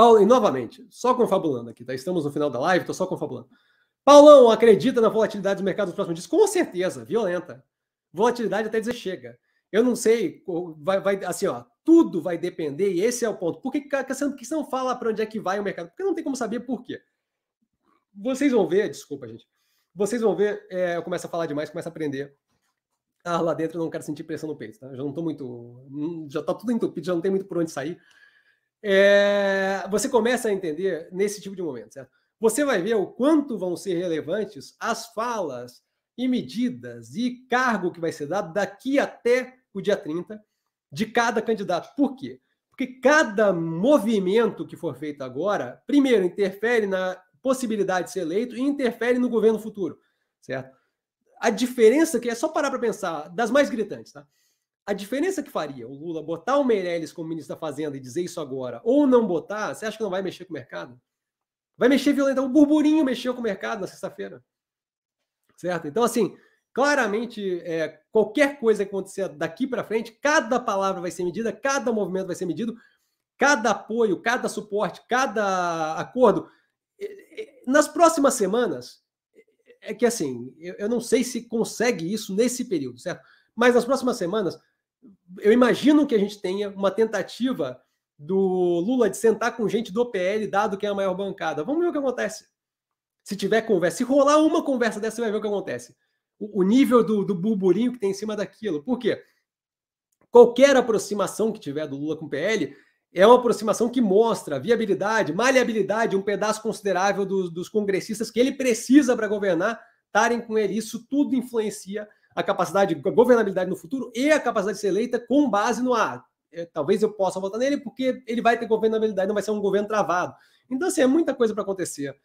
Paulo, e novamente, só confabulando aqui, tá? Estamos no final da live, tô só confabulando. Paulão acredita na volatilidade dos mercados nos próximos dias? Com certeza, violenta. Volatilidade até dizer chega. Eu não sei, vai, vai assim, ó, tudo vai depender, e esse é o ponto. Por que, que você não fala para onde é que vai o mercado? Porque não tem como saber por quê. Vocês vão ver, desculpa, gente. Vocês vão ver, é, eu começo a falar demais, começo a aprender. Ah, lá dentro eu não quero sentir pressão no peito, tá? Já não tô muito. Já tá tudo entupido, já não tem muito por onde sair é, você começa a entender nesse tipo de momento, certo? Você vai ver o quanto vão ser relevantes as falas e medidas e cargo que vai ser dado daqui até o dia 30 de cada candidato. Por quê? Porque cada movimento que for feito agora, primeiro, interfere na possibilidade de ser eleito e interfere no governo futuro, certo? A diferença que é só parar para pensar, das mais gritantes, tá? a diferença que faria o Lula botar o Meirelles como ministro da Fazenda e dizer isso agora, ou não botar, você acha que não vai mexer com o mercado? Vai mexer violentamente. O burburinho mexeu com o mercado na sexta-feira. Certo? Então, assim, claramente, é, qualquer coisa que acontecer daqui para frente, cada palavra vai ser medida, cada movimento vai ser medido, cada apoio, cada suporte, cada acordo. Nas próximas semanas, é que assim, eu, eu não sei se consegue isso nesse período, certo? Mas nas próximas semanas, eu imagino que a gente tenha uma tentativa do Lula de sentar com gente do PL, dado que é a maior bancada. Vamos ver o que acontece. Se tiver conversa, se rolar uma conversa dessa, você vai ver o que acontece. O, o nível do, do burburinho que tem em cima daquilo. Por quê? Qualquer aproximação que tiver do Lula com o PL é uma aproximação que mostra viabilidade, maleabilidade, um pedaço considerável dos, dos congressistas que ele precisa para governar estarem com ele. Isso tudo influencia a capacidade, de governabilidade no futuro e a capacidade de ser eleita com base no ar. É, talvez eu possa votar nele porque ele vai ter governabilidade, não vai ser um governo travado. Então, assim, é muita coisa para acontecer.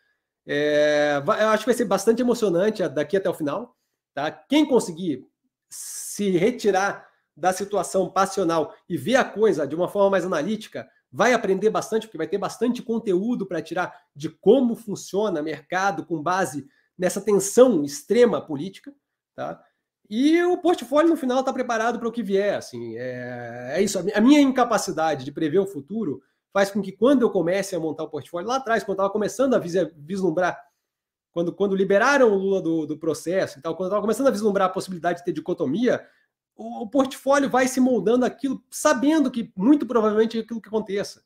É, eu acho que vai ser bastante emocionante daqui até o final. Tá? Quem conseguir se retirar da situação passional e ver a coisa de uma forma mais analítica, vai aprender bastante, porque vai ter bastante conteúdo para tirar de como funciona o mercado com base nessa tensão extrema política. Tá? E o portfólio no final está preparado para o que vier. Assim, é, é isso. A minha incapacidade de prever o futuro faz com que quando eu comece a montar o portfólio lá atrás, quando estava começando a vislumbrar, quando, quando liberaram o Lula do, do processo e tal, quando estava começando a vislumbrar a possibilidade de ter dicotomia, o, o, portfólio vai se moldando aquilo, sabendo que muito provavelmente é aquilo que aconteça.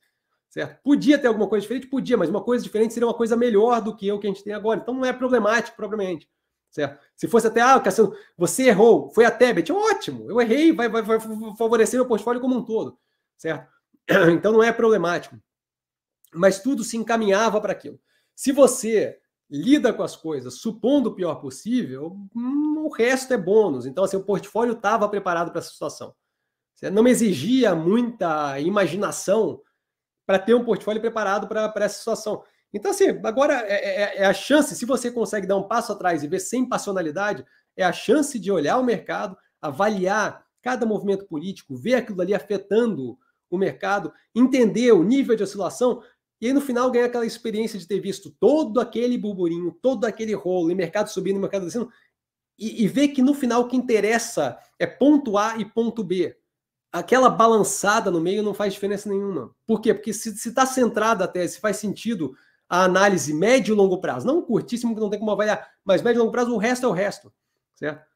Certo? Podia ter alguma coisa diferente? Podia, mas uma coisa diferente seria uma coisa melhor do que o que a gente tem agora. Então não é problemático, propriamente. Certo? Se fosse até, ah, Cassiano, você errou, foi a Tebet, ótimo, eu errei, vai, vai, vai favorecer meu portfólio como um todo. Certo? Então não é problemático. Mas tudo se encaminhava para aquilo. Se você lida com as coisas supondo o pior possível, hum, o resto é bônus. Então, assim, o portfólio estava preparado para essa situação. não Não exigia muita imaginação para ter um portfólio preparado para essa situação. Então, assim, agora é, é, é, é, a chance, se você consegue dar um passo atrás e ver sem passionalidade, é a chance de olhar o mercado, avaliar cada movimento político, ver aquilo ali afetando o mercado, entender o nível de oscilação, e aí no final ganhar aquela experiência de ter visto todo aquele burburinho, todo aquele rolo, e mercado subindo, e mercado descendo, e, e ver que no final o que interessa é ponto A e ponto B aquela balançada no meio não faz diferença nenhuma. Por quê? Porque se está centrada a tese, se faz sentido a análise médio e longo prazo. Não curtíssimo, que não tem como avaliar, mas médio e longo prazo, o resto é o resto, certo?